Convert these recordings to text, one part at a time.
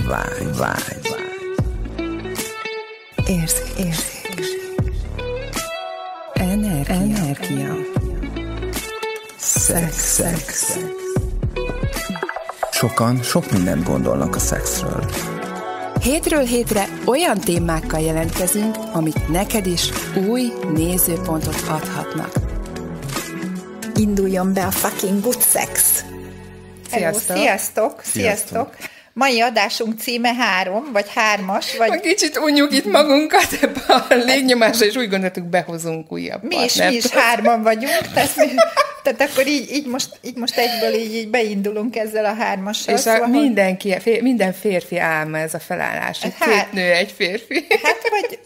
vágy, vágy. Érzék, érzék. Energia. Energia. Szex, szex, szex. Sokan sok mindent gondolnak a szexről. Hétről hétre olyan témákkal jelentkezünk, amit neked is új nézőpontot adhatnak. Induljon be a fucking good sex! Sziasztok! Sziasztok! Sziasztok! Sziasztok. Mai adásunk címe három, vagy hármas, vagy... Kicsit unjuk itt magunkat ebbe a légnyomásra, és úgy gondoltuk, behozunk újabb Mi is, mi is hárman vagyunk, tehát, mi, tehát akkor így, így, most, így most egyből így, így beindulunk ezzel a hármassal. És a szóval- mindenki, fér, minden férfi álma ez a felállás, hát, két nő, egy férfi. Hát vagy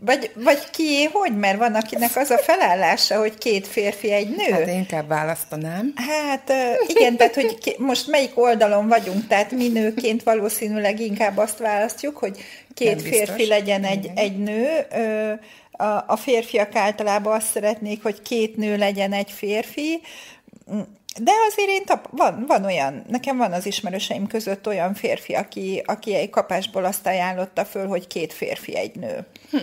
vagy, vagy kié hogy? Mert van, akinek az a felállása, hogy két férfi, egy nő. Hát én inkább választanám. Hát igen, tehát hogy ki, most melyik oldalon vagyunk, tehát mi nőként valószínűleg inkább azt választjuk, hogy két férfi legyen egy, egy nő. A, a férfiak általában azt szeretnék, hogy két nő legyen egy férfi. De azért én tap- van, van olyan, nekem van az ismerőseim között olyan férfi, aki, aki egy kapásból azt ajánlotta föl, hogy két férfi, egy nő. Hm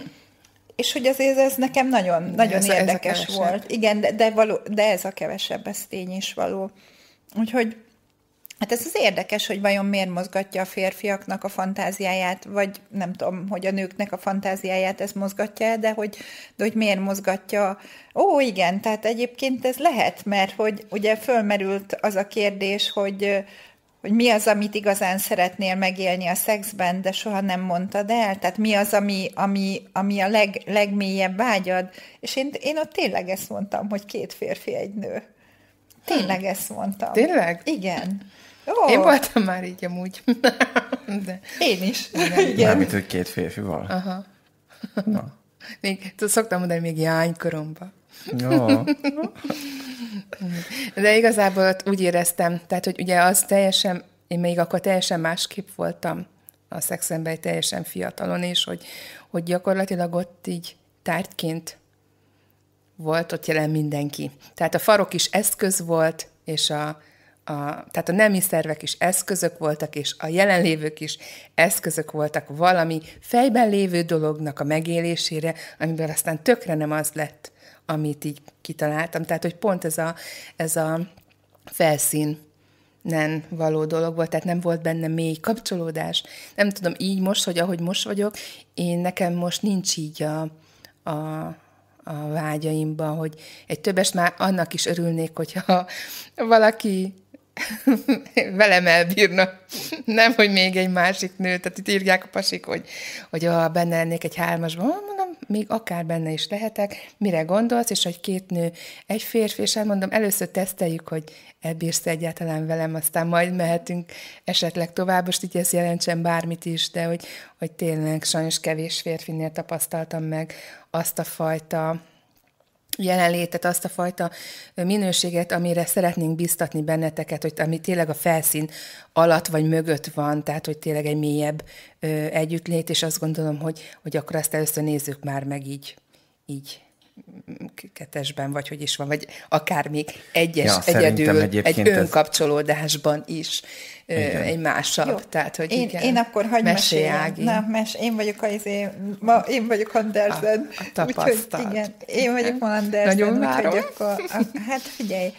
és hogy azért ez nekem nagyon, nagyon ez, érdekes ez volt. Igen, de, de, való, de ez a kevesebb, ez tény is való. Úgyhogy Hát ez az érdekes, hogy vajon miért mozgatja a férfiaknak a fantáziáját, vagy nem tudom, hogy a nőknek a fantáziáját ez mozgatja, de hogy, de hogy miért mozgatja. Ó, igen, tehát egyébként ez lehet, mert hogy ugye fölmerült az a kérdés, hogy, hogy mi az, amit igazán szeretnél megélni a szexben, de soha nem mondtad el, tehát mi az, ami, ami, ami a leg, legmélyebb vágyad, és én, én ott tényleg ezt mondtam, hogy két férfi, egy nő. Tényleg hm. ezt mondtam. Tényleg? Igen. Oh. Én voltam már így amúgy. de... Én is. Igen. Mármint, hogy két van. Aha. Na. Még, szoktam mondani, még jánykoromba. Jó. De igazából ott úgy éreztem, tehát, hogy ugye az teljesen, én még akkor teljesen másképp voltam a szexemben teljesen fiatalon, és hogy, hogy gyakorlatilag ott így tárgyként volt ott jelen mindenki. Tehát a farok is eszköz volt, és a, a, tehát a nemi szervek is eszközök voltak, és a jelenlévők is eszközök voltak valami fejben lévő dolognak a megélésére, amiből aztán tökre nem az lett amit így kitaláltam. Tehát, hogy pont ez a, ez a felszín nem való dolog volt, tehát nem volt benne mély kapcsolódás. Nem tudom, így most, hogy ahogy most vagyok, én nekem most nincs így a, a, a vágyaimba, hogy egy többes már annak is örülnék, hogyha valaki velem elbírna. Nem, hogy még egy másik nő, tehát itt írják a pasik, hogy, hogy a, benne lennék egy hármasban, még akár benne is lehetek, mire gondolsz, és hogy két nő, egy férfi, és elmondom, először teszteljük, hogy elbírsz egyáltalán velem, aztán majd mehetünk esetleg tovább, most így ez jelentsen bármit is, de hogy, hogy tényleg sajnos kevés férfinél tapasztaltam meg azt a fajta jelenlétet, azt a fajta minőséget, amire szeretnénk biztatni benneteket, hogy ami tényleg a felszín alatt vagy mögött van, tehát hogy tényleg egy mélyebb együttlét, és azt gondolom, hogy, hogy akkor ezt először nézzük már meg így, így kettesben, vagy hogy is van, vagy akár még egyes, ja, egyedül, egy önkapcsolódásban ez... is igen. egy másabb. Jó. Tehát, hogy én, igen, én akkor hagyd meséljem. Na, mes, én vagyok a, izé, ma, én vagyok Andersen. A, a tapasztalt. Úgyhogy, igen, én vagyok ma Andersen. Nagyon várom. akkor, a, hát figyelj,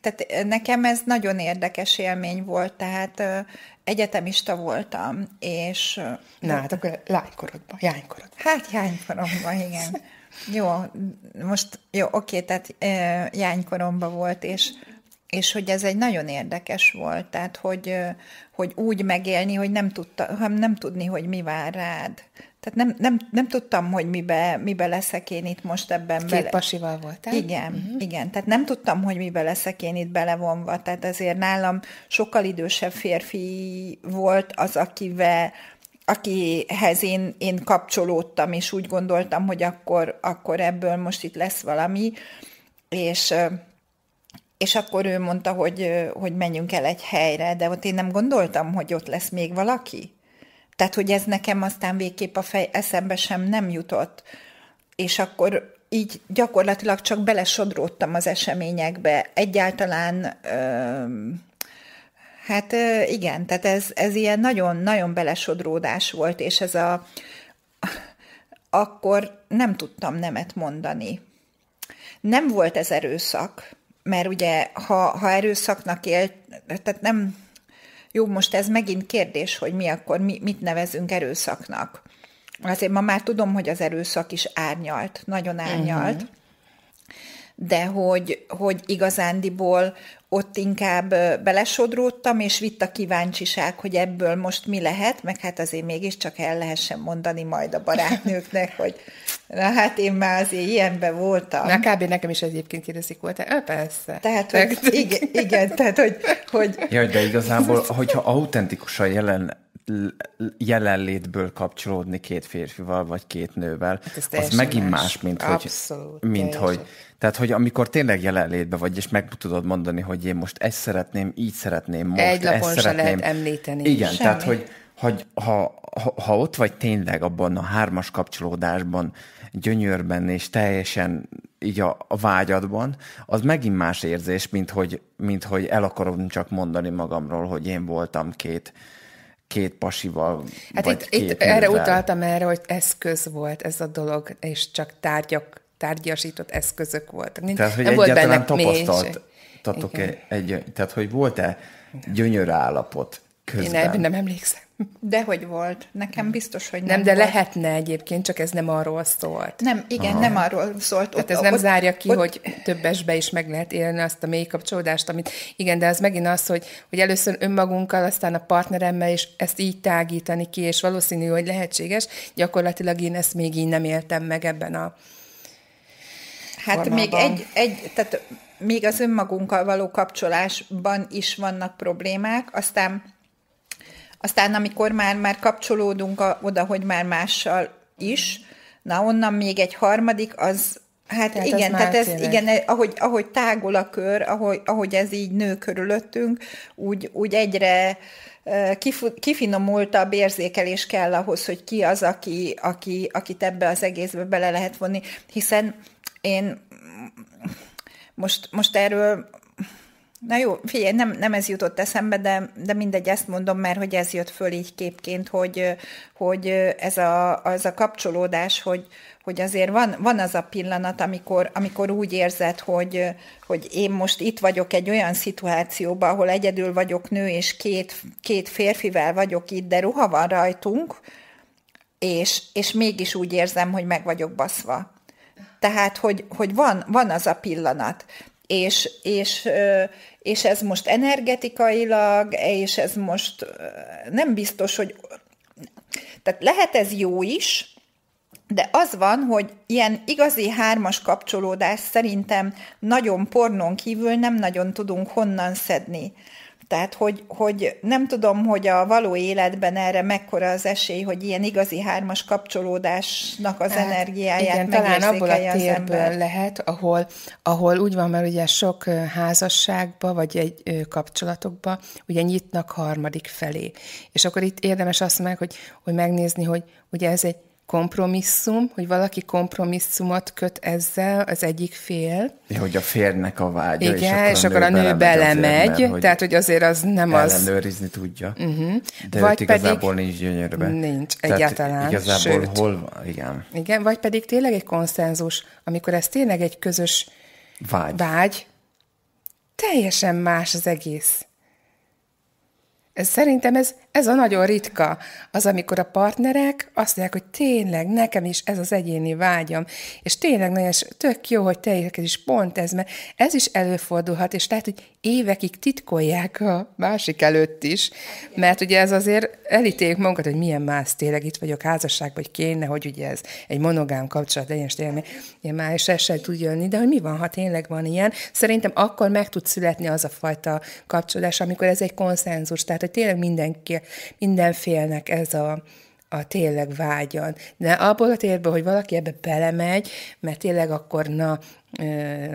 tehát nekem ez nagyon érdekes élmény volt, tehát egyetemista voltam, és... Na, hát akkor lánykorodban, jánykorodban. Hát jánykoromban, igen. Jó, most jó, oké, tehát e, jánykoromban volt, és, és hogy ez egy nagyon érdekes volt, tehát hogy, hogy úgy megélni, hogy nem, tudta, nem tudni, hogy mi vár rád. Tehát nem, nem, nem tudtam, hogy mibe, mibe leszek én itt most ebben Két bele. pasival voltál? Igen, uh-huh. igen. Tehát nem tudtam, hogy mibe leszek én itt belevonva. Tehát azért nálam sokkal idősebb férfi volt az, akivel akihez én, én kapcsolódtam, és úgy gondoltam, hogy akkor, akkor ebből most itt lesz valami, és, és akkor ő mondta, hogy, hogy menjünk el egy helyre, de ott én nem gondoltam, hogy ott lesz még valaki. Tehát, hogy ez nekem aztán végképp a fej, eszembe sem nem jutott. És akkor így gyakorlatilag csak belesodródtam az eseményekbe. Egyáltalán... Ö- Hát igen, tehát ez, ez ilyen nagyon-nagyon belesodródás volt, és ez a... Akkor nem tudtam nemet mondani. Nem volt ez erőszak, mert ugye, ha, ha erőszaknak élt, tehát nem... Jó, most ez megint kérdés, hogy mi akkor, mi, mit nevezünk erőszaknak. Azért ma már tudom, hogy az erőszak is árnyalt, nagyon árnyalt. Uh-huh de hogy, hogy igazándiból ott inkább belesodródtam, és vitt a kíváncsiság, hogy ebből most mi lehet, meg hát azért mégiscsak el lehessen mondani majd a barátnőknek, hogy na hát én már azért ilyenben voltam. Na kb. nekem is egyébként kérdezik volt, Ö, persze. Tehát, hogy, igen, igen, tehát hogy... hogy... Jaj, de igazából, hogyha autentikusan jelen jelenlétből kapcsolódni két férfival, vagy két nővel, hát az megint más, más mint hogy... mint hogy tehát, hogy amikor tényleg jelenlétben vagy, és meg tudod mondani, hogy én most ezt szeretném, így szeretném, most Egy lapon ezt szeretném. lehet említeni. Igen, Semmi. tehát, hogy, hogy ha, ha, ha ott vagy tényleg abban a hármas kapcsolódásban, gyönyörben és teljesen így a, a vágyadban, az megint más érzés, mint hogy, mint hogy el akarom csak mondani magamról, hogy én voltam két két pasival. Hát vagy itt, két itt erre utaltam erre, hogy eszköz volt ez a dolog, és csak tárgyak, tárgyasított eszközök voltak. Tehát, hogy volt benne tapasztaltatok egy, tehát, hogy volt-e gyönyör állapot közben? Én nem, nem emlékszem. Dehogy volt. Nekem biztos, hogy nem Nem, de volt. lehetne egyébként, csak ez nem arról szólt. Nem, igen, Aha. nem arról szólt. Tehát ez nem ott, zárja ki, ott... hogy többesbe is meg lehet élni azt a mély kapcsolódást, amit igen, de az megint az, hogy, hogy először önmagunkkal, aztán a partneremmel, és ezt így tágítani ki, és valószínű, hogy lehetséges. Gyakorlatilag én ezt még így nem éltem meg ebben a Hát formában. még egy, egy, tehát még az önmagunkkal való kapcsolásban is vannak problémák, aztán aztán amikor már, már kapcsolódunk a, oda, hogy már mással is, na onnan még egy harmadik, az, Hát tehát igen, tehát ez, igen, eh, ahogy, ahogy tágul a kör, ahogy, ahogy ez így nő körülöttünk, úgy, úgy egyre eh, kifinomultabb érzékelés kell ahhoz, hogy ki az, aki, aki, akit ebbe az egészbe bele lehet vonni, hiszen én most, most erről Na jó, figyelj, nem, nem ez jutott eszembe, de, de mindegy, ezt mondom, mert hogy ez jött föl így képként, hogy, hogy ez a, az a kapcsolódás, hogy, hogy azért van, van az a pillanat, amikor, amikor úgy érzed, hogy, hogy én most itt vagyok egy olyan szituációban, ahol egyedül vagyok nő, és két, két férfivel vagyok itt, de ruha van rajtunk, és, és mégis úgy érzem, hogy meg vagyok baszva. Tehát, hogy, hogy van, van az a pillanat és, és, és ez most energetikailag, és ez most nem biztos, hogy... Tehát lehet ez jó is, de az van, hogy ilyen igazi hármas kapcsolódás szerintem nagyon pornón kívül nem nagyon tudunk honnan szedni. Tehát, hogy, hogy nem tudom, hogy a való életben erre mekkora az esély, hogy ilyen igazi hármas kapcsolódásnak az hát, energiáját igen, talán abból a térből lehet, ahol, ahol úgy van, mert ugye sok házasságba, vagy egy kapcsolatokba ugye nyitnak harmadik felé. És akkor itt érdemes azt meg, hogy, hogy megnézni, hogy ugye ez egy kompromisszum, hogy valaki kompromisszumot köt ezzel az egyik fél. Ja, hogy a férnek a vágya. Igen, és akkor, és a, nő belemegy, belemegy azért, mert, tehát hogy azért az nem ellenőrizni az... Ellenőrizni tudja. Uh-huh. De vagy igazából pedig... nincs gyönyörbe. Nincs, tehát egyáltalán. Igazából sőt. hol van, igen. Igen, vagy pedig tényleg egy konszenzus, amikor ez tényleg egy közös vágy, vágy teljesen más az egész. Ez, szerintem ez ez a nagyon ritka, az, amikor a partnerek azt mondják, hogy tényleg nekem is ez az egyéni vágyam, és tényleg nagyon és tök jó, hogy te is pont ez, mert ez is előfordulhat, és lehet, hogy évekig titkolják a másik előtt is, mert ugye ez azért elíték magad, hogy milyen más tényleg itt vagyok házasságban, hogy kéne, hogy ugye ez egy monogám kapcsolat legyen, és tényleg ilyen más sem tud jönni, de hogy mi van, ha tényleg van ilyen. Szerintem akkor meg tud születni az a fajta kapcsolás, amikor ez egy konszenzus, tehát hogy tényleg mindenki mindenfélnek ez a, a tényleg vágyan. De abból a térből, hogy valaki ebbe belemegy, mert tényleg akkor na,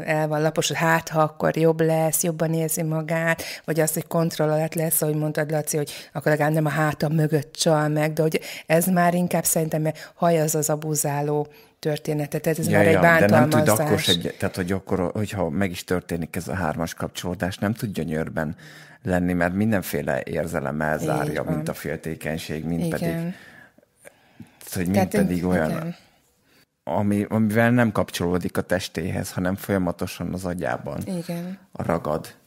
el van lapos, hát ha akkor jobb lesz, jobban érzi magát, vagy az, hogy kontroll alatt lesz, ahogy mondtad, Laci, hogy akkor legalább nem a háta mögött csal meg, de hogy ez már inkább szerintem haj az az abuzáló történetet, ez ja, már ja, egy bántalmazás. De nem tud akkor se, tehát hogy akkor, hogyha meg is történik ez a hármas kapcsolódás, nem tud gyönyörben lenni, mert mindenféle érzelem elzárja, mint a féltékenység, mint igen. pedig, hogy mind tehát pedig olyan, igen. ami, amivel nem kapcsolódik a testéhez, hanem folyamatosan az agyában igen. a ragad.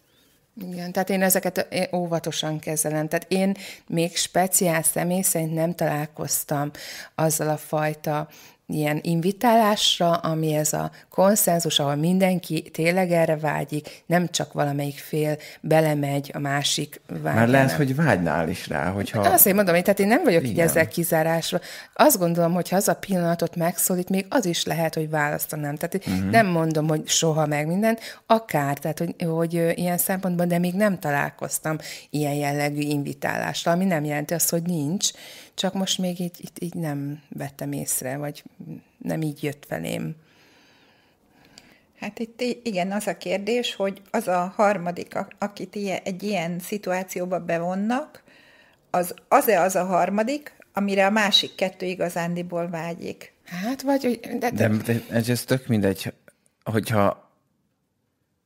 Igen, tehát én ezeket óvatosan kezelem. Tehát én még speciál személy szerint nem találkoztam azzal a fajta ilyen invitálásra, ami ez a konszenzus, ahol mindenki tényleg erre vágyik, nem csak valamelyik fél belemegy a másik vágyának. Már lehet, hogy vágynál is rá, hogyha... Hát Azért mondom, én, tehát én nem vagyok Igen. így ezzel kizárásra. Azt gondolom, hogy ha az a pillanatot megszólít, még az is lehet, hogy választanám. Tehát uh-huh. nem mondom, hogy soha meg mindent. akár, tehát hogy, hogy ilyen szempontban, de még nem találkoztam ilyen jellegű invitálásra, ami nem jelenti azt, hogy nincs, csak most még így, így, így nem vettem észre, vagy nem így jött velém. Hát itt igen, az a kérdés, hogy az a harmadik, akit ilyen, egy ilyen szituációba bevonnak, az az-e az a harmadik, amire a másik kettő igazándiból vágyik? Hát vagy, de... De, de ez, ez tök mindegy, hogyha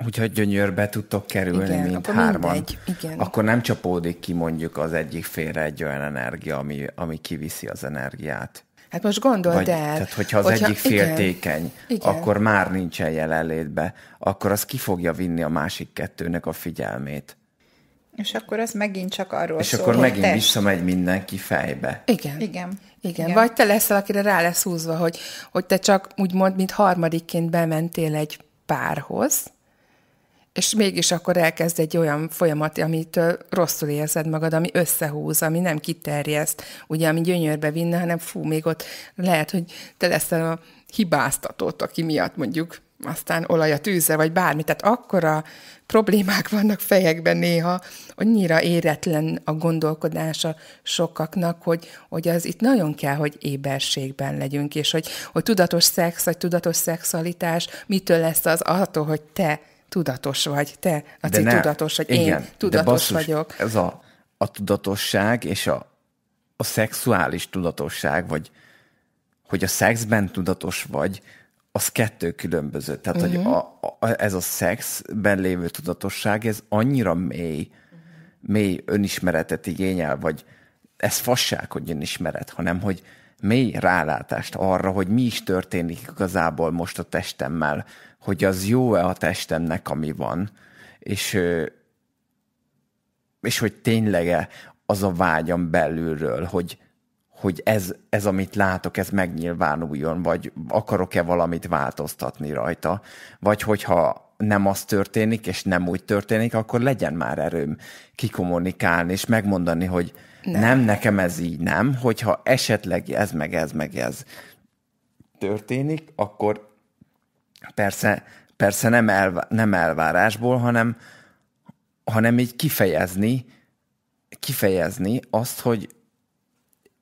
hogyha gyönyörbe tudtok kerülni, Igen, mint hárman, mindegy. Igen. akkor nem csapódik ki mondjuk az egyik félre egy olyan energia, ami, ami kiviszi az energiát. Hát most gondold Vagy, el. Tehát, hogyha az hogyha, egyik féltékeny, akkor már nincsen jelenlétbe, akkor az ki fogja vinni a másik kettőnek a figyelmét. És akkor az megint csak arról És szól, akkor megint test. visszamegy mindenki fejbe. Igen. Igen. Igen. Igen. Vagy te leszel, akire rá lesz húzva, hogy, hogy te csak úgymond, mint harmadikként bementél egy párhoz, és mégis akkor elkezd egy olyan folyamat, amit rosszul érzed magad, ami összehúz, ami nem kiterjeszt, ugye, ami gyönyörbe vinne, hanem fú, még ott lehet, hogy te leszel a hibáztatót, aki miatt mondjuk aztán olaj a tűzre, vagy bármi. Tehát akkora problémák vannak fejekben néha, annyira éretlen a gondolkodása sokaknak, hogy, hogy az itt nagyon kell, hogy éberségben legyünk, és hogy, hogy tudatos szex, vagy tudatos szexualitás mitől lesz az attól, hogy te tudatos vagy, te, a ne, tudatos vagy, igen, én tudatos basszus, vagyok. Ez a, a tudatosság és a, a szexuális tudatosság, vagy hogy a szexben tudatos vagy, az kettő különböző. Tehát, uh-huh. hogy mhm. a, a, ez a szexben lévő tudatosság, ez annyira mély, uh-huh. mély önismeretet igényel, vagy ez fasság, hogy önismeret, hanem, hogy mély rálátást arra, hogy mi is történik igazából most a testemmel, hogy az jó-e a testemnek, ami van, és, és hogy tényleg az a vágyam belülről, hogy, hogy ez, ez, amit látok, ez megnyilvánuljon, vagy akarok-e valamit változtatni rajta, vagy hogyha nem az történik, és nem úgy történik, akkor legyen már erőm kikommunikálni, és megmondani, hogy nem, nem nekem ez így nem, hogyha esetleg ez meg ez meg ez történik, akkor Persze, persze nem, elvá, nem elvárásból, hanem, hanem így kifejezni, kifejezni azt, hogy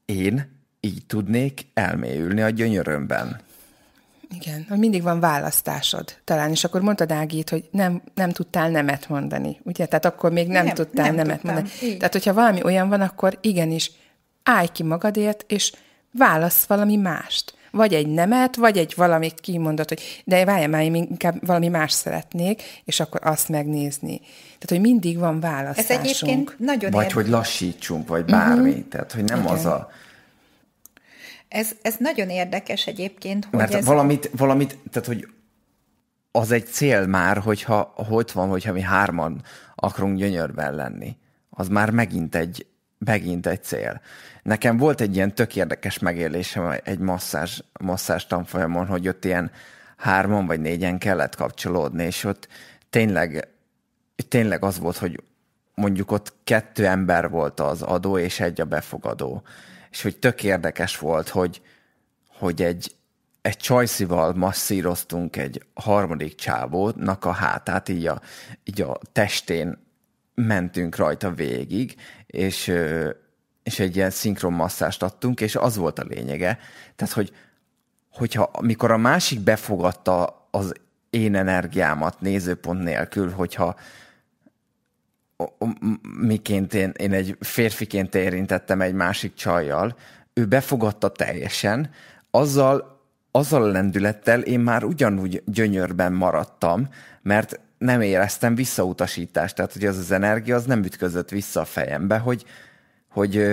én így tudnék elmélyülni a gyönyörömben. Igen, mindig van választásod talán, és akkor mondtad Ágit, hogy nem, nem tudtál nemet mondani, ugye? Tehát akkor még nem, nem tudtál nem nemet tudtam. mondani. Így. Tehát, hogyha valami olyan van, akkor igenis állj ki magadért, és válasz valami mást vagy egy nemet, vagy egy valami kimondott, hogy de várjál már, én inkább valami más szeretnék, és akkor azt megnézni. Tehát, hogy mindig van választásunk. Ez egyébként nagyon Vagy érdekes. hogy lassítsunk, vagy bármi. Uh-huh. Tehát, hogy nem okay. az a... Ez, ez nagyon érdekes egyébként, hogy Mert ez... valamit, valamit, tehát, hogy az egy cél már, hogyha hogy van, hogyha mi hárman akarunk gyönyörben lenni. Az már megint egy, megint egy cél. Nekem volt egy ilyen tök érdekes megélésem egy masszázs, masszázs tanfolyamon, hogy ott ilyen hárman vagy négyen kellett kapcsolódni, és ott tényleg, tényleg az volt, hogy mondjuk ott kettő ember volt az adó, és egy a befogadó. És hogy tök érdekes volt, hogy, hogy egy, egy csajszival masszíroztunk egy harmadik csávónak a hátát, így a, így a testén mentünk rajta végig, és, és egy ilyen szinkron masszást adtunk, és az volt a lényege. Tehát, hogy hogyha amikor a másik befogadta az én energiámat nézőpont nélkül, hogyha miként én, én egy férfiként érintettem egy másik csajjal, ő befogadta teljesen, azzal, azzal a lendülettel én már ugyanúgy gyönyörben maradtam, mert nem éreztem visszautasítást, tehát hogy az az energia az nem ütközött vissza a fejembe, hogy, hogy,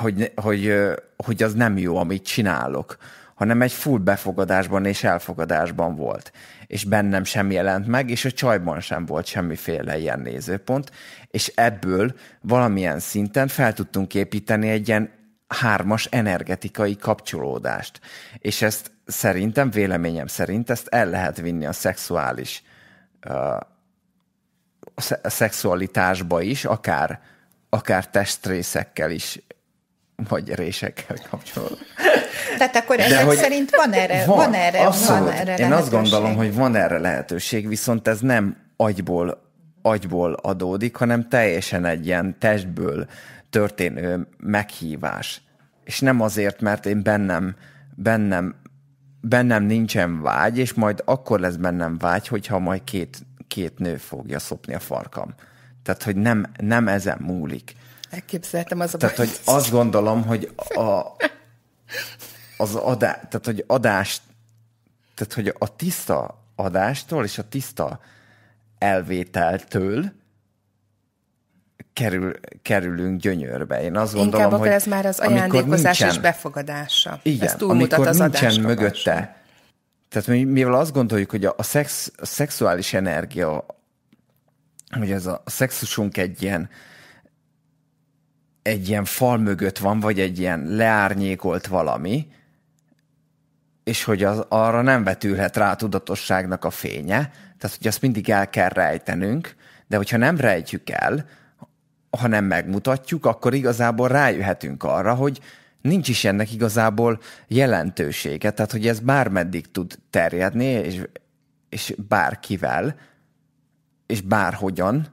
hogy, hogy, hogy az nem jó, amit csinálok, hanem egy full befogadásban és elfogadásban volt. És bennem sem jelent meg, és a csajban sem volt semmiféle ilyen nézőpont, és ebből valamilyen szinten fel tudtunk építeni egy ilyen hármas energetikai kapcsolódást. És ezt szerintem, véleményem szerint ezt el lehet vinni a szexuális a szexualitásba is, akár, akár testrészekkel is, vagy résekkel kapcsolatban. Tehát akkor ezek hogy szerint van erre, van, van erre, abszolút. van erre lehetőség. Én azt gondolom, hogy van erre lehetőség, viszont ez nem agyból, agyból adódik, hanem teljesen egy ilyen testből történő meghívás. És nem azért, mert én bennem, bennem bennem nincsen vágy, és majd akkor lesz bennem vágy, hogyha majd két, két nő fogja szopni a farkam. Tehát, hogy nem, nem ezen múlik. Elképzeltem az a Tehát, hogy azt gondolom, hogy a, az adá, tehát, hogy adást, tehát, hogy a tiszta adástól és a tiszta elvételtől kerül, kerülünk gyönyörbe. Én azt gondolom, Inkább hogy ez már az ajándékozás és befogadása. Igen, ez túlmutat amikor az nincsen mögötte. Tehát mi, mivel azt gondoljuk, hogy a, a, szex, a szexuális energia, hogy ez a, a szexusunk egy ilyen, egy ilyen fal mögött van, vagy egy ilyen leárnyékolt valami, és hogy az, arra nem vetülhet rá a tudatosságnak a fénye, tehát hogy azt mindig el kell rejtenünk, de hogyha nem rejtjük el, ha nem megmutatjuk, akkor igazából rájöhetünk arra, hogy nincs is ennek igazából jelentősége, tehát hogy ez bármeddig tud terjedni, és, és bárkivel, és bárhogyan,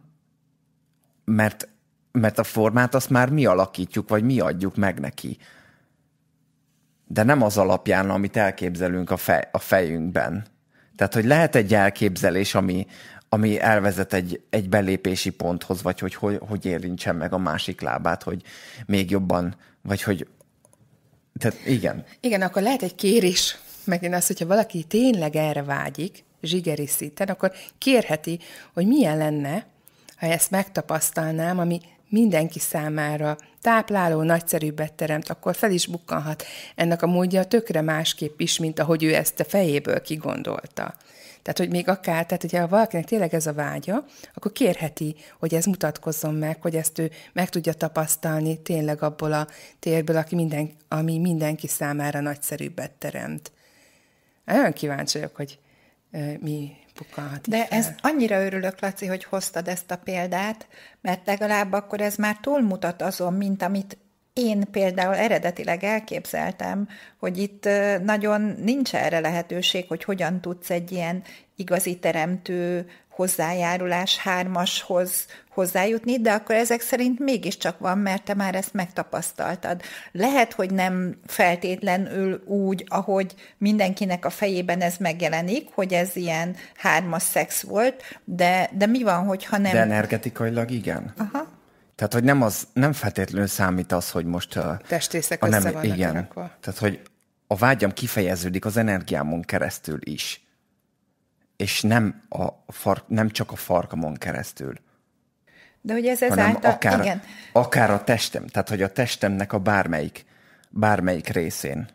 mert, mert a formát azt már mi alakítjuk, vagy mi adjuk meg neki. De nem az alapján, amit elképzelünk a, fej, a fejünkben. Tehát, hogy lehet egy elképzelés, ami, ami elvezet egy, egy belépési ponthoz, vagy hogy, hogy hogy érintsen meg a másik lábát, hogy még jobban, vagy hogy tehát igen. Igen, akkor lehet egy kérés. Megint az, hogyha valaki tényleg erre vágyik, zsigeri szinten, akkor kérheti, hogy milyen lenne, ha ezt megtapasztalnám, ami mindenki számára tápláló, nagyszerűbbet teremt, akkor fel is bukkanhat. Ennek a módja tökre másképp is, mint ahogy ő ezt a fejéből kigondolta. Tehát, hogy még akár, tehát hogyha valakinek tényleg ez a vágya, akkor kérheti, hogy ez mutatkozzon meg, hogy ezt ő meg tudja tapasztalni tényleg abból a térből, aki minden, ami mindenki számára nagyszerűbbet teremt. Nagyon kíváncsi vagyok, hogy mi pukkanhat. De fel. ez annyira örülök, Laci, hogy hoztad ezt a példát, mert legalább akkor ez már túlmutat azon, mint amit én például eredetileg elképzeltem, hogy itt nagyon nincs erre lehetőség, hogy hogyan tudsz egy ilyen igazi teremtő hozzájárulás hármashoz hozzájutni, de akkor ezek szerint mégiscsak van, mert te már ezt megtapasztaltad. Lehet, hogy nem feltétlenül úgy, ahogy mindenkinek a fejében ez megjelenik, hogy ez ilyen hármas szex volt, de, de mi van, hogyha nem... De energetikailag igen. Aha. Tehát, hogy nem, az, nem feltétlenül számít az, hogy most... A, testrészek a nem, össze igen. Tehát, hogy a vágyam kifejeződik az energiámon keresztül is. És nem, a far, nem csak a farkamon keresztül. De hogy ez ezáltal... Akár, igen. akár a testem, tehát hogy a testemnek a bármelyik, bármelyik részén.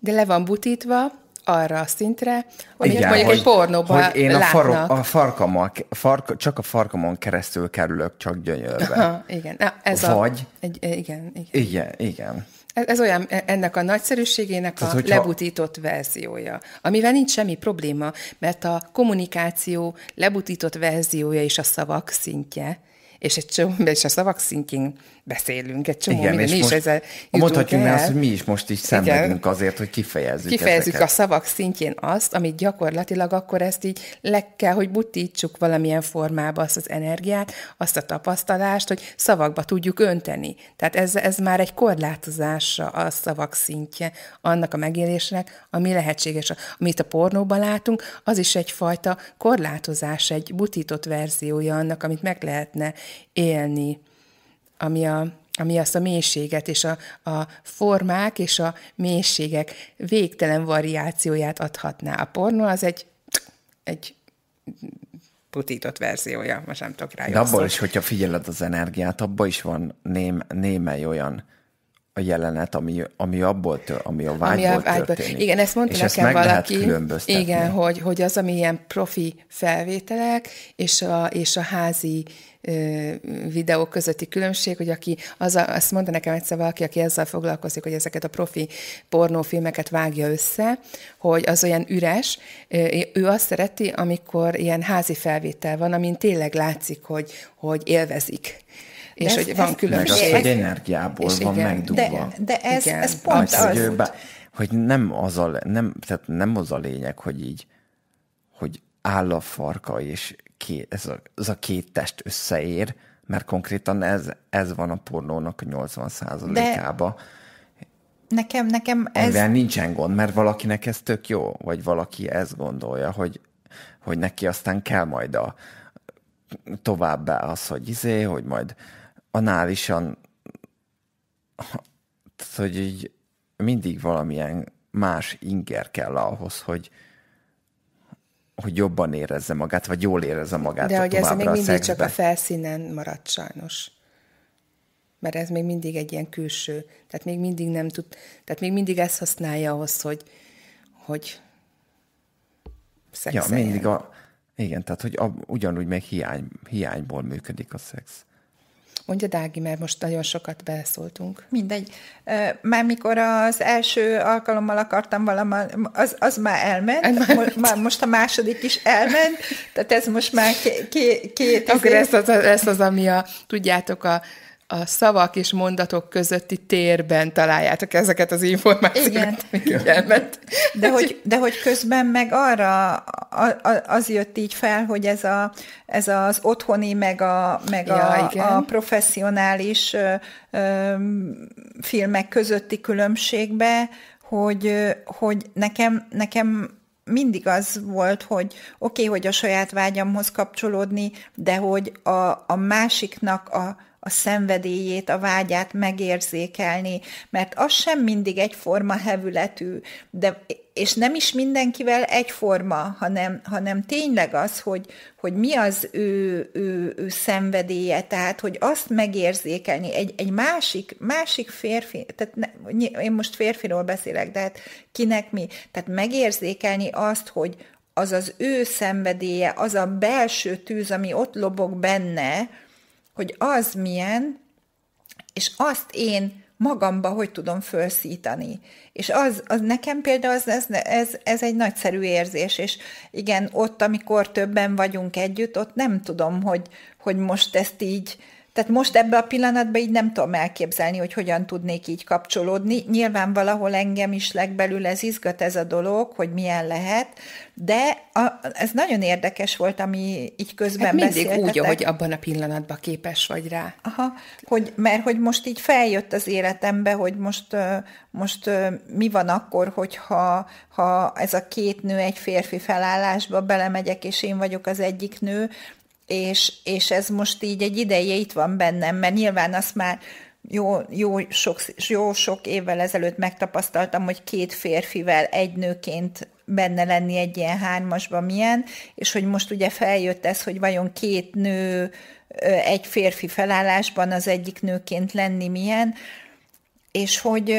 De le van butítva, arra a szintre, amit hát Igen, mondjuk hogy, egy pornóban hogy én a, far- a farkamon, fark, csak a farkamon keresztül kerülök csak gyönyörbe. Aha, igen. Na, ez Vagy... A, egy, igen, igen. Igen, igen. Ez, ez olyan, e- ennek a nagyszerűségének Tehát, a hogyha... lebutított verziója, amivel nincs semmi probléma, mert a kommunikáció lebutított verziója is a szavak szintje, és egy csomó, és a szavak szintjén beszélünk, egy csomó Igen, minden, mi is ezzel Mondhatjuk el. azt, hogy mi is most így szenvedünk Igen, azért, hogy kifejezzük Kifejezzük ezeket. a szavak szintjén azt, amit gyakorlatilag akkor ezt így le kell, hogy butítsuk valamilyen formába azt az energiát, azt a tapasztalást, hogy szavakba tudjuk önteni. Tehát ez, ez már egy korlátozása a szavak szintje annak a megélésnek, ami lehetséges. Amit a pornóban látunk, az is egyfajta korlátozás, egy butított verziója annak, amit meg lehetne élni ami, a, ami azt a mélységet és a, a formák és a mélységek végtelen variációját adhatná. A pornó az egy, egy putított verziója, most nem tudok rá De abból is, hogyha figyeled az energiát, abban is van ném, némely olyan a jelenet, ami, ami abból, tör, ami a vágyból, ami a vágyból történik. Igen, ezt mondta és nekem ezt meg valaki. Lehet igen, hogy, hogy az, ami ilyen profi felvételek, és a, és a házi videók közötti különbség, hogy aki, az a, azt mondta nekem egyszer valaki, aki ezzel foglalkozik, hogy ezeket a profi pornófilmeket vágja össze, hogy az olyan üres, ő azt szereti, amikor ilyen házi felvétel van, amin tényleg látszik, hogy, hogy élvezik és ez, hogy van különbség. Meg az, hogy energiából és van igen, megdugva. De, de ez, igen. ez pont az, az, az hogy, bá, hogy nem az a, nem, tehát nem az a lényeg, hogy így, hogy áll a farka, és két, ez, a, ez a két test összeér, mert konkrétan ez, ez van a pornónak a 80 százalékába. De nekem, nekem ez... Amivel nincsen gond, mert valakinek ez tök jó, vagy valaki ezt gondolja, hogy, hogy neki aztán kell majd a továbbá az, hogy izé, hogy majd análisan, hogy így mindig valamilyen más inger kell ahhoz, hogy, hogy jobban érezze magát, vagy jól érezze magát. De hogy ez még mindig szexbe. csak a felszínen maradt sajnos. Mert ez még mindig egy ilyen külső, tehát még mindig nem tud, tehát még mindig ezt használja ahhoz, hogy, hogy szexeljen. Ja, mindig a, igen, tehát hogy a, ugyanúgy még hiány, hiányból működik a szex. Mondja Dági, mert most nagyon sokat beszóltunk. Mindegy. Már mikor az első alkalommal akartam valama, az, az már elment, elment. Már most a második is elment, tehát ez most már két... Akkor izé- ez az, ez az, ami a, tudjátok, a a szavak és mondatok közötti térben találjátok ezeket az információkat. Igen. Igen de, hogy, de hogy közben meg arra az jött így fel, hogy ez, a, ez az otthoni, meg a, meg ja, a, a professzionális ö, ö, filmek közötti különbségbe, hogy, hogy nekem, nekem mindig az volt, hogy oké, okay, hogy a saját vágyamhoz kapcsolódni, de hogy a, a másiknak a a szenvedélyét, a vágyát megérzékelni, mert az sem mindig egyforma hevületű, de és nem is mindenkivel egyforma, hanem, hanem tényleg az, hogy, hogy mi az ő, ő, ő szenvedélye, tehát hogy azt megérzékelni egy, egy másik, másik férfi, tehát ne, én most férfiról beszélek, de hát kinek mi, tehát megérzékelni azt, hogy az az ő szenvedélye, az a belső tűz, ami ott lobog benne, hogy az milyen, és azt én magamba hogy tudom felszítani. És az, az nekem például az, ez, ez, ez egy nagyszerű érzés, és igen, ott, amikor többen vagyunk együtt, ott nem tudom, hogy, hogy most ezt így, tehát most ebbe a pillanatban így nem tudom elképzelni, hogy hogyan tudnék így kapcsolódni. Nyilván valahol engem is legbelül ez izgat ez a dolog, hogy milyen lehet, de a, ez nagyon érdekes volt, ami így közben hát mindig úgy, hogy abban a pillanatban képes vagy rá. Aha, hogy, mert hogy most így feljött az életembe, hogy most, most mi van akkor, hogyha ha ez a két nő egy férfi felállásba belemegyek, és én vagyok az egyik nő, és, és ez most így egy ideje itt van bennem, mert nyilván azt már jó, jó, sok, jó sok évvel ezelőtt megtapasztaltam, hogy két férfivel egy nőként benne lenni egy ilyen hármasban milyen, és hogy most ugye feljött ez, hogy vajon két nő egy férfi felállásban az egyik nőként lenni milyen, és hogy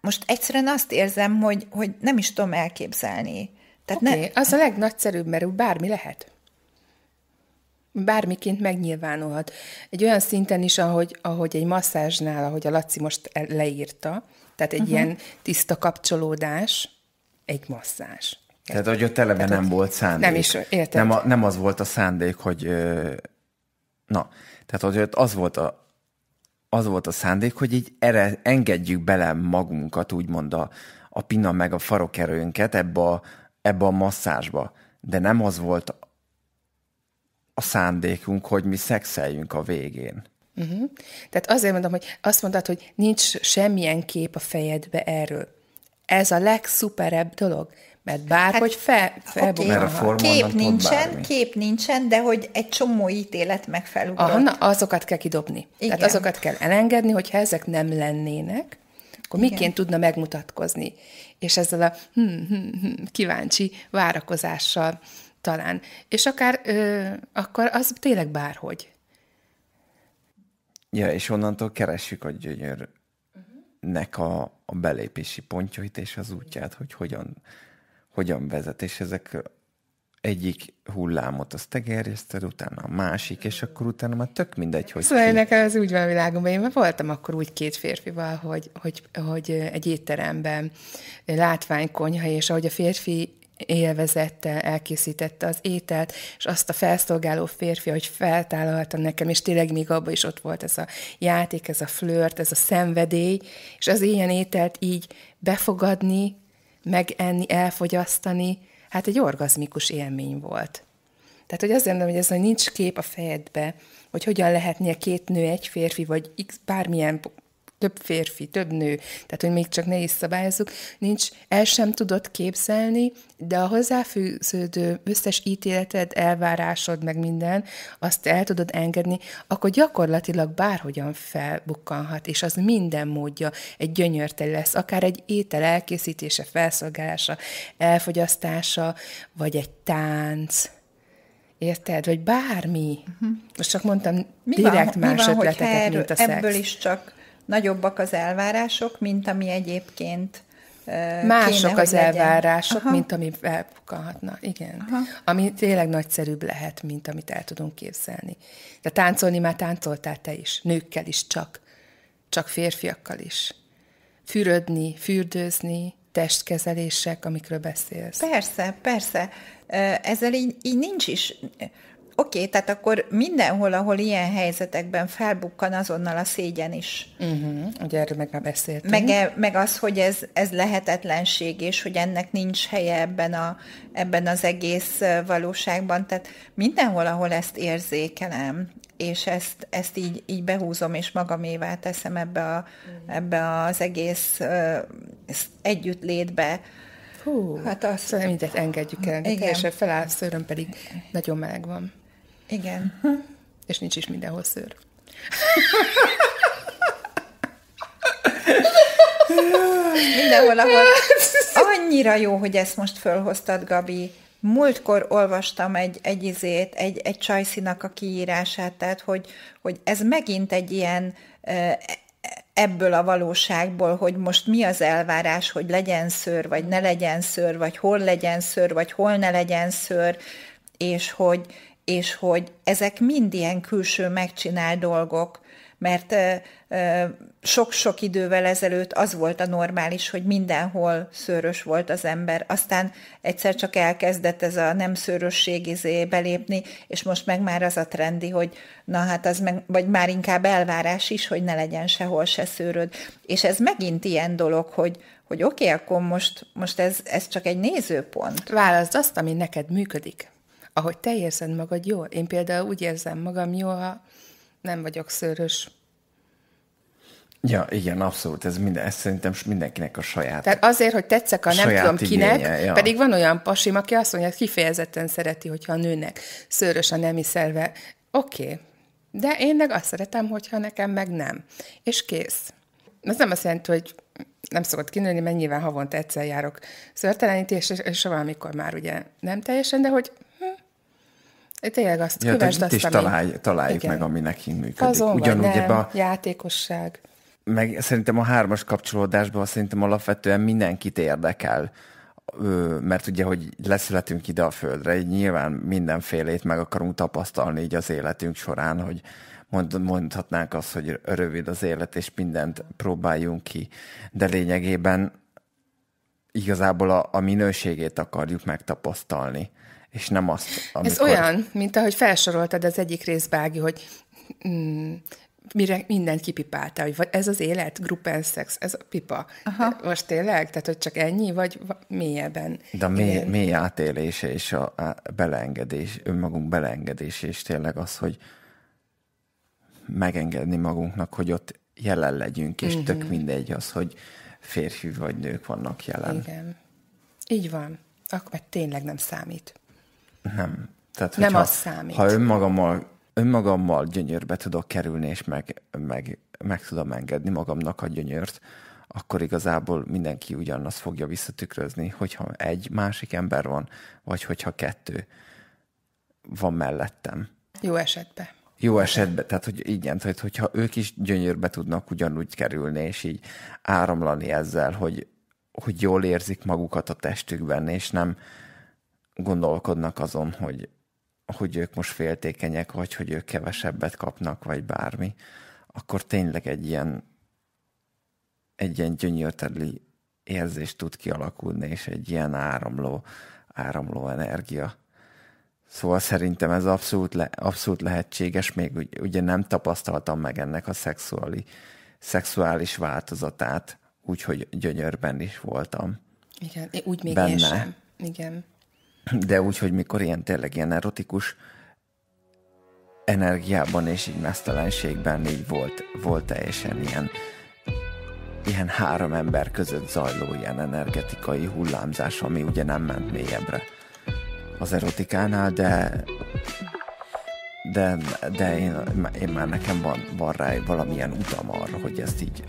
most egyszerűen azt érzem, hogy, hogy nem is tudom elképzelni. Tehát okay, ne... az a legnagyszerűbb, mert bármi lehet bármiként megnyilvánulhat. Egy olyan szinten is, ahogy, ahogy egy masszázsnál, ahogy a Laci most leírta, tehát egy uh-huh. ilyen tiszta kapcsolódás, egy masszázs. Tehát, hogy ott eleve Tehát, nem volt szándék. Nem is, érted. Nem, a, nem az volt a szándék, hogy... na, tehát hogy ott az volt a, az volt a szándék, hogy így erre engedjük bele magunkat, úgymond a, a pina meg a farokerőnket ebbe a, ebbe a masszázsba. De nem az volt a szándékunk, hogy mi szexeljünk a végén. Uh-huh. Tehát azért mondom, hogy azt mondtad, hogy nincs semmilyen kép a fejedbe erről. Ez a legszuperebb dolog, mert bárhogy hát, fel, felbukkan. Okay. Kép nincsen, bármi. kép nincsen, de hogy egy csomó ítélet megfelugrott. Aha, na, azokat kell kidobni. Igen. Tehát azokat kell elengedni, hogyha ezek nem lennének, akkor Igen. miként tudna megmutatkozni. És ezzel a hm, hm, hm, kíváncsi várakozással talán. És akár ö, akkor az tényleg bárhogy. Ja, és onnantól keressük a gyönyörnek a, a belépési pontjait és az útját, hogy hogyan, hogyan vezet, és ezek egyik hullámot azt tegerjeszted, utána a másik, és akkor utána már tök mindegy, hogy... Szóval ki... nekem az úgy van a világomban, én már voltam akkor úgy két férfival, hogy, hogy, hogy egy étteremben látványkonyha, és ahogy a férfi élvezettel elkészítette az ételt, és azt a felszolgáló férfi, hogy feltállalta nekem, és tényleg még abban is ott volt ez a játék, ez a flört, ez a szenvedély, és az ilyen ételt így befogadni, megenni, elfogyasztani, hát egy orgazmikus élmény volt. Tehát, hogy azt gondolom, hogy ez hogy nincs kép a fejedbe, hogy hogyan lehetnél két nő, egy férfi, vagy x bármilyen több férfi, több nő, tehát hogy még csak ne is szabályozzuk, nincs, el sem tudod képzelni, de a hozzáfűződő összes ítéleted, elvárásod, meg minden, azt el tudod engedni, akkor gyakorlatilag bárhogyan felbukkanhat, és az minden módja egy gyönyörtel lesz, akár egy étel elkészítése, felszolgálása, elfogyasztása, vagy egy tánc, Érted? Vagy bármi. Uh-huh. Most csak mondtam mi direkt van, más mi van, ötleteket, mint a szex. Ebből is csak nagyobbak az elvárások, mint ami egyébként Mások kéne, az elvárások, Aha. mint ami elpukanhatna. Igen. Aha. Ami tényleg nagyszerűbb lehet, mint amit el tudunk képzelni. De táncolni már táncoltál te is, nőkkel is csak, csak férfiakkal is. Fürödni, fürdőzni, testkezelések, amikről beszélsz. Persze, persze. Ezzel így, így nincs is, Oké, okay, tehát akkor mindenhol, ahol ilyen helyzetekben felbukkan, azonnal a szégyen is. Uh-huh. Ugye erről meg már beszéltünk. Meg, e, meg az, hogy ez, ez lehetetlenség, és hogy ennek nincs helye ebben, a, ebben az egész valóságban. Tehát mindenhol, ahol ezt érzékelem, és ezt, ezt így, így behúzom, és magamévá teszem ebbe, a, uh-huh. ebbe az egész együttlétbe, Hú, hát azt... Szóval mindet engedjük el, de teljesen felállsz, öröm pedig nagyon meleg van. Igen. És nincs is mindenhol szőr. Mindenhol, ahol annyira jó, hogy ezt most fölhoztad, Gabi. Múltkor olvastam egy, egy izét, egy, egy csajszinak a kiírását, tehát hogy, hogy ez megint egy ilyen ebből a valóságból, hogy most mi az elvárás, hogy legyen szőr, vagy ne legyen szőr, vagy hol legyen szőr, vagy hol ne legyen szőr, és hogy, és hogy ezek mind ilyen külső megcsinál dolgok, mert sok-sok idővel ezelőtt az volt a normális, hogy mindenhol szőrös volt az ember, aztán egyszer csak elkezdett ez a nem szőrösség izé belépni, és most meg már az a trendi, hogy na hát az meg, vagy már inkább elvárás is, hogy ne legyen sehol se szőröd. És ez megint ilyen dolog, hogy, hogy oké, okay, akkor most, most ez, ez csak egy nézőpont. Válaszd azt, ami neked működik ahogy te érzed magad jól. Én például úgy érzem magam jól, ha nem vagyok szőrös. Ja, igen, abszolút. Ez, minden, ez szerintem mindenkinek a saját. Tehát azért, hogy tetszek a, a nem tudom igénye, kinek, ja. pedig van olyan pasim, aki azt mondja, hogy kifejezetten szereti, hogyha a nőnek szőrös a nemi szerve. Oké, okay. de én meg azt szeretem, hogyha nekem meg nem. És kész. Ez nem azt jelenti, hogy nem szokott kinőni, mert nyilván havonta egyszer járok és, és valamikor már ugye nem teljesen, de hogy Tényleg azt ja, kövesd azt, is találj, találjuk igen. meg, ami nekünk működik. Azon Ugyanúgy vagy, nem, a... játékosság. Meg szerintem a hármas kapcsolódásban szerintem alapvetően mindenkit érdekel, mert ugye, hogy leszületünk ide a földre, így nyilván mindenfélét meg akarunk tapasztalni így az életünk során, hogy mond, mondhatnánk azt, hogy rövid az élet, és mindent próbáljunk ki, de lényegében igazából a, a minőségét akarjuk megtapasztalni és nem azt, amikor... Ez olyan, mint ahogy felsoroltad az egyik részbági, hogy mm, mire mindent kipipáltál, hogy vagy ez az élet, gruppen szex, ez a pipa. Aha. Most tényleg? Tehát, hogy csak ennyi, vagy mélyebben? De a mély, mély átélése és a, beleengedés, belengedés, önmagunk belengedés, és tényleg az, hogy megengedni magunknak, hogy ott jelen legyünk, és uh-huh. tök mhm. mindegy az, hogy férfi vagy nők vannak jelen. Igen. Így van. Akkor tényleg nem számít nem. Tehát, nem az számít. Ha önmagammal, önmagammal gyönyörbe tudok kerülni, és meg, meg, meg tudom engedni magamnak a gyönyört, akkor igazából mindenki ugyanazt fogja visszatükrözni, hogyha egy másik ember van, vagy hogyha kettő van mellettem. Jó esetben. Jó esetben, tehát hogy igen, tehát hogyha ők is gyönyörbe tudnak ugyanúgy kerülni, és így áramlani ezzel, hogy, hogy jól érzik magukat a testükben, és nem, gondolkodnak azon, hogy, hogy ők most féltékenyek, vagy hogy ők kevesebbet kapnak, vagy bármi, akkor tényleg egy ilyen, egy ilyen gyönyörteli érzés tud kialakulni, és egy ilyen áramló, áramló energia. Szóval szerintem ez abszolút, le, abszolút lehetséges, még ugye nem tapasztaltam meg ennek a szexuális, szexuális változatát, úgyhogy gyönyörben is voltam. Igen, úgy még benne. én sem. Igen de úgy, hogy mikor ilyen tényleg ilyen erotikus energiában és így mesztelenségben így volt, volt teljesen ilyen, ilyen három ember között zajló ilyen energetikai hullámzás, ami ugye nem ment mélyebbre az erotikánál, de de, de én, én már nekem van, van rá valamilyen utam arra, hogy ezt így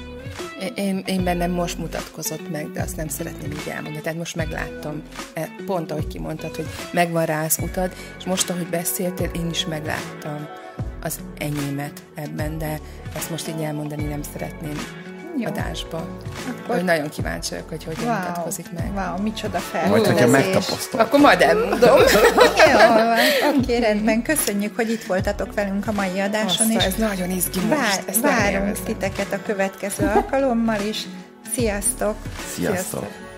én, én bennem most mutatkozott meg, de azt nem szeretném így elmondani. Tehát most megláttam, e, pont ahogy kimondtad, hogy megvan rá az utad, és most, ahogy beszéltél, én is megláttam az enyémet ebben, de ezt most így elmondani nem szeretném. Jó. adásba. Akkor... Nagyon kíváncsi vagyok, hogy hogyan wow. mutatkozik meg. Wow, micsoda felhúzás. Majd, hogyha megtapasztalom. Akkor majd elmondom. Jó, oké, rendben. Köszönjük, hogy itt voltatok velünk a mai adáson. Assza, és ez nagyon izgi vár, most. várunk titeket a következő alkalommal is. Sziasztok! Sziasztok! Sziasztok.